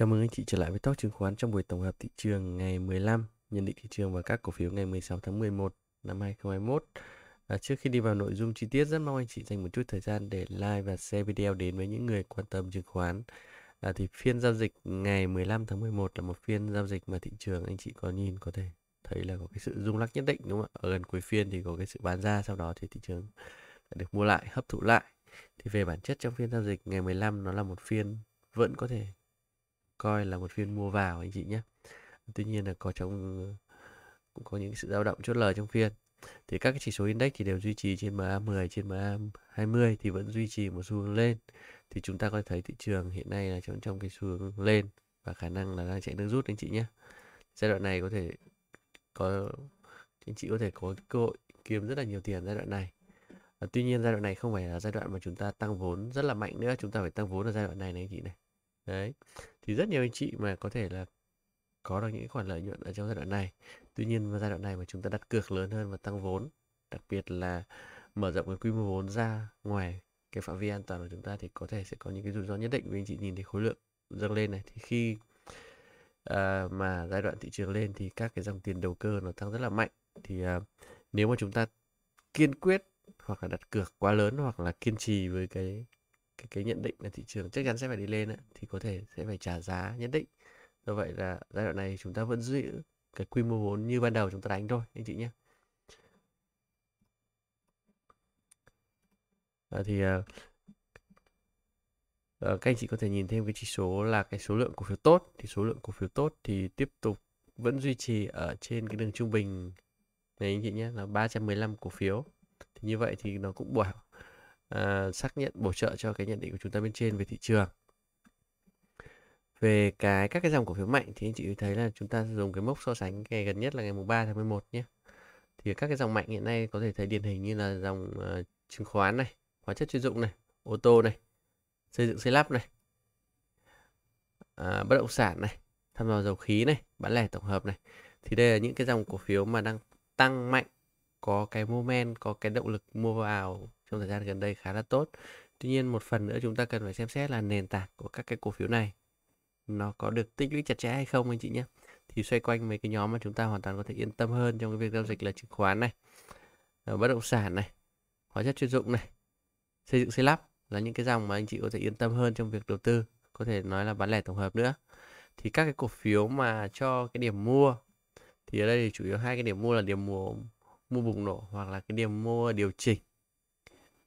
Chào mừng anh chị trở lại với Talk chứng khoán trong buổi tổng hợp thị trường ngày 15, nhận định thị trường và các cổ phiếu ngày 16 tháng 11 năm 2021. À, trước khi đi vào nội dung chi tiết, rất mong anh chị dành một chút thời gian để like và share video đến với những người quan tâm chứng khoán. À, thì phiên giao dịch ngày 15 tháng 11 là một phiên giao dịch mà thị trường anh chị có nhìn có thể thấy là có cái sự rung lắc nhất định đúng không ạ? Ở gần cuối phiên thì có cái sự bán ra, sau đó thì thị trường được mua lại, hấp thụ lại. Thì về bản chất trong phiên giao dịch ngày 15 nó là một phiên vẫn có thể coi là một phiên mua vào anh chị nhé tuy nhiên là có trong cũng có những sự dao động chốt lời trong phiên thì các cái chỉ số index thì đều duy trì trên MA10 trên MA20 thì vẫn duy trì một xu hướng lên thì chúng ta có thể thấy thị trường hiện nay là trong trong cái xu hướng lên và khả năng là đang chạy nước rút anh chị nhé giai đoạn này có thể có anh chị có thể có cơ hội kiếm rất là nhiều tiền giai đoạn này à, tuy nhiên giai đoạn này không phải là giai đoạn mà chúng ta tăng vốn rất là mạnh nữa chúng ta phải tăng vốn ở giai đoạn này này anh chị này đấy thì rất nhiều anh chị mà có thể là có được những khoản lợi nhuận ở trong giai đoạn này tuy nhiên vào giai đoạn này mà chúng ta đặt cược lớn hơn và tăng vốn đặc biệt là mở rộng cái quy mô vốn ra ngoài cái phạm vi an toàn của chúng ta thì có thể sẽ có những cái rủi ro nhất định vì anh chị nhìn thấy khối lượng dâng lên này thì khi à, mà giai đoạn thị trường lên thì các cái dòng tiền đầu cơ nó tăng rất là mạnh thì à, nếu mà chúng ta kiên quyết hoặc là đặt cược quá lớn hoặc là kiên trì với cái cái cái nhận định là thị trường chắc chắn sẽ phải đi lên ấy, thì có thể sẽ phải trả giá nhất định do vậy là giai đoạn này chúng ta vẫn giữ cái quy mô vốn như ban đầu chúng ta đánh thôi anh chị nhé à, thì à, các anh chị có thể nhìn thêm cái chỉ số là cái số lượng cổ phiếu tốt thì số lượng cổ phiếu tốt thì tiếp tục vẫn duy trì ở trên cái đường trung bình này anh chị nhé là 315 cổ phiếu thì như vậy thì nó cũng bỏ uh, xác nhận bổ trợ cho cái nhận định của chúng ta bên trên về thị trường về cái các cái dòng cổ phiếu mạnh thì anh chị thấy là chúng ta dùng cái mốc so sánh ngày gần nhất là ngày mùng 3 tháng 11 nhé thì các cái dòng mạnh hiện nay có thể thấy điển hình như là dòng uh, chứng khoán này hóa chất chuyên dụng này ô tô này xây dựng xây lắp này uh, bất động sản này tham dò dầu khí này bán lẻ tổng hợp này thì đây là những cái dòng cổ phiếu mà đang tăng mạnh có cái moment có cái động lực mua vào trong thời gian gần đây khá là tốt. Tuy nhiên một phần nữa chúng ta cần phải xem xét là nền tảng của các cái cổ phiếu này nó có được tích lũy chặt chẽ hay không anh chị nhé. Thì xoay quanh mấy cái nhóm mà chúng ta hoàn toàn có thể yên tâm hơn trong cái việc giao dịch là chứng khoán này, ờ, bất động sản này, hóa chất chuyên dụng này, xây dựng xây lắp là những cái dòng mà anh chị có thể yên tâm hơn trong việc đầu tư, có thể nói là bán lẻ tổng hợp nữa. Thì các cái cổ phiếu mà cho cái điểm mua thì ở đây thì chủ yếu hai cái điểm mua là điểm mua mua bùng nổ hoặc là cái điểm mua điều chỉnh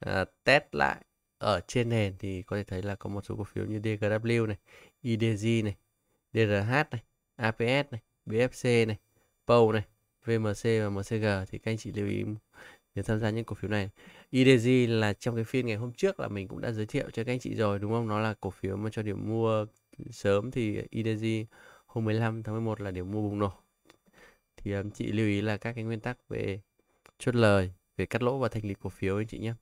uh, test lại ở trên nền thì có thể thấy là có một số cổ phiếu như DGW này, IDG này, DRH này, APS này, BFC này, POU này, VMC và MCG thì các anh chị lưu ý nếu tham gia những cổ phiếu này. IDG là trong cái phiên ngày hôm trước là mình cũng đã giới thiệu cho các anh chị rồi đúng không? Nó là cổ phiếu mà cho điểm mua sớm thì IDG hôm 15 tháng 11 là điểm mua bùng nổ. Thì anh ờ, chị lưu ý là các cái nguyên tắc về chốt lời, về cắt lỗ và thành lý cổ phiếu anh chị nhé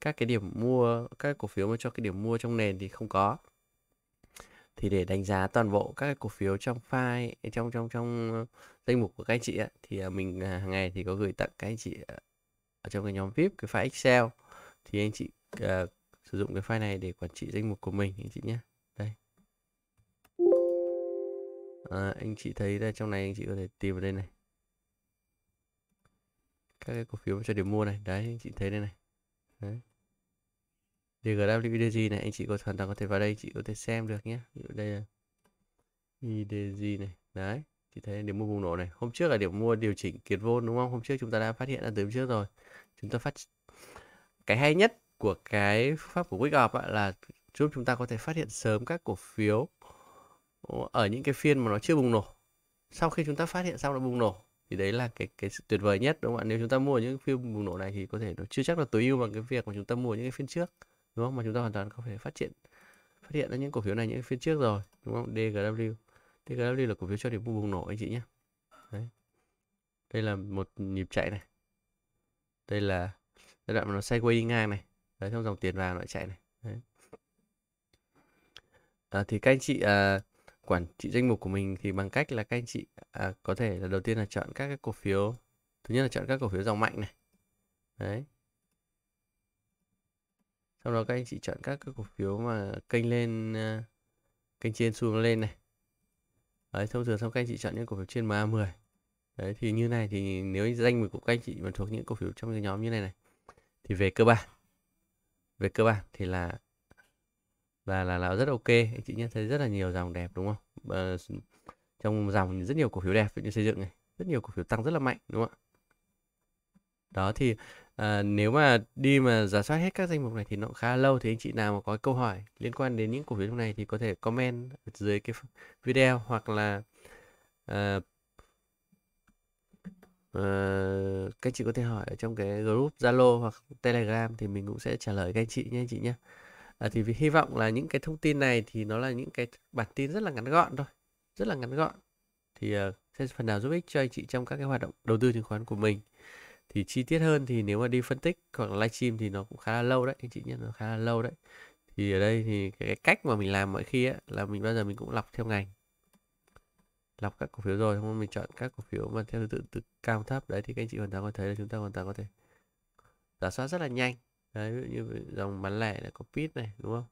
các cái điểm mua các cổ phiếu mà cho cái điểm mua trong nền thì không có thì để đánh giá toàn bộ các cái cổ phiếu trong file eh, trong trong trong ờ, danh mục của các anh chị ấy, thì ờ, mình à, hàng ngày thì có gửi tặng các anh chị ờ, ở trong cái nhóm vip cái file excel thì anh chị uh, sử dụng cái file này để quản trị danh mục của mình anh chị nhé đây à, anh chị thấy đây trong này anh chị có thể tìm ở đây này các cái cổ phiếu cho điểm mua này đấy anh chị thấy đây này Đấy. DGWDG này anh chị có hoàn toàn có thể vào đây chị có thể xem được nhé ví dụ đây là IDG này đấy chị thấy điểm mua bùng nổ này hôm trước là điểm mua điều chỉnh kiệt vôn đúng không hôm trước chúng ta đã phát hiện là từ hôm trước rồi chúng ta phát cái hay nhất của cái pháp của quick Up là giúp chúng ta có thể phát hiện sớm các cổ phiếu ở những cái phiên mà nó chưa bùng nổ sau khi chúng ta phát hiện xong nó bùng nổ thì đấy là cái cái tuyệt vời nhất đúng không ạ nếu chúng ta mua những phim bùng nổ này thì có thể nó chưa chắc là tối ưu bằng cái việc mà chúng ta mua những cái phiên trước đúng không mà chúng ta hoàn toàn có thể phát triển phát hiện ra những cổ phiếu này những phiên trước rồi đúng không DGW DGW là cổ phiếu cho điểm bùng nổ anh chị nhé đấy đây là một nhịp chạy này đây là giai đoạn mà nó xoay quay đi ngang này đấy trong dòng tiền vào nó chạy này đấy. À, thì các anh chị à, quản trị danh mục của mình thì bằng cách là các anh chị à, có thể là đầu tiên là chọn các cái cổ phiếu thứ nhất là chọn các cổ phiếu dòng mạnh này đấy sau đó các anh chị chọn các cái cổ phiếu mà kênh lên à, kênh trên xu lên này đấy thông thường xong các anh chị chọn những cổ phiếu trên MA10 đấy thì như này thì nếu danh mục của các anh chị mà thuộc những cổ phiếu trong cái nhóm như này này thì về cơ bản về cơ bản thì là và là là rất ok anh chị nhận thấy rất là nhiều dòng đẹp đúng không à, trong dòng rất nhiều cổ phiếu đẹp như xây dựng này rất nhiều cổ phiếu tăng rất là mạnh đúng không ạ đó thì à, nếu mà đi mà giả soát hết các danh mục này thì nó khá lâu thì anh chị nào mà có câu hỏi liên quan đến những cổ phiếu trong này thì có thể comment dưới cái video hoặc là à, Uh, các chị có thể hỏi ở trong cái group Zalo hoặc Telegram thì mình cũng sẽ trả lời các anh chị nhé anh chị nhé à, thì hy vọng là những cái thông tin này thì nó là những cái bản tin rất là ngắn gọn thôi rất là ngắn gọn thì uh, sẽ phần nào giúp ích cho anh chị trong các cái hoạt động đầu tư chứng khoán của mình thì chi tiết hơn thì nếu mà đi phân tích hoặc là livestream thì nó cũng khá là lâu đấy anh chị nhé nó khá là lâu đấy thì ở đây thì cái cách mà mình làm mọi khi ấy, là mình bao giờ mình cũng lọc theo ngành lọc các cổ phiếu rồi không mình chọn các cổ phiếu mà theo thứ tự từ cao thấp đấy thì các anh chị hoàn toàn có thấy là chúng ta hoàn toàn có thể giả soát rất là nhanh đấy ví dụ như dòng bán lẻ là có pit này đúng không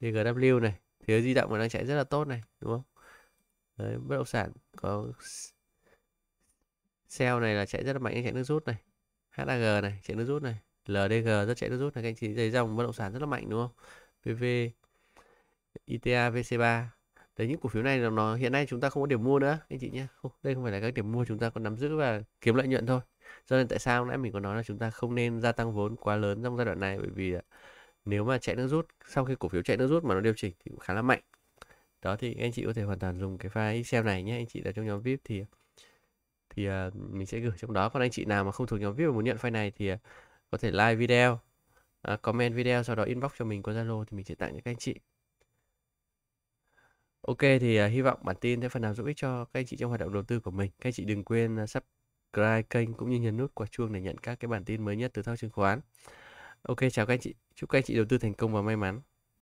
DGW này thế di động mà đang chạy rất là tốt này đúng không đấy bất động sản có sell này là chạy rất là mạnh chạy nước rút này HAG này chạy nước rút này LDG rất chạy nước rút này các anh chị thấy dòng bất động sản rất là mạnh đúng không PV ITA VC3 đấy những cổ phiếu này là nó hiện nay chúng ta không có điểm mua nữa anh chị nhé đây không phải là các điểm mua chúng ta còn nắm giữ và kiếm lợi nhuận thôi do nên tại sao nãy mình có nói là chúng ta không nên gia tăng vốn quá lớn trong giai đoạn này bởi vì à, nếu mà chạy nước rút sau khi cổ phiếu chạy nước rút mà nó điều chỉnh thì cũng khá là mạnh đó thì anh chị có thể hoàn toàn dùng cái file Excel này nhé anh chị là trong nhóm VIP thì thì uh, mình sẽ gửi trong đó còn anh chị nào mà không thuộc nhóm VIP mà muốn nhận file này thì uh, có thể like video uh, comment video sau đó inbox cho mình qua Zalo thì mình sẽ tặng cho các anh chị Ok thì uh, hy vọng bản tin sẽ phần nào giúp ích cho các anh chị trong hoạt động đầu tư của mình các anh chị đừng quên uh, sắp subscribe kênh cũng như nhấn nút quả chuông để nhận các cái bản tin mới nhất từ thao chứng khoán. Ok chào các anh chị, chúc các anh chị đầu tư thành công và may mắn.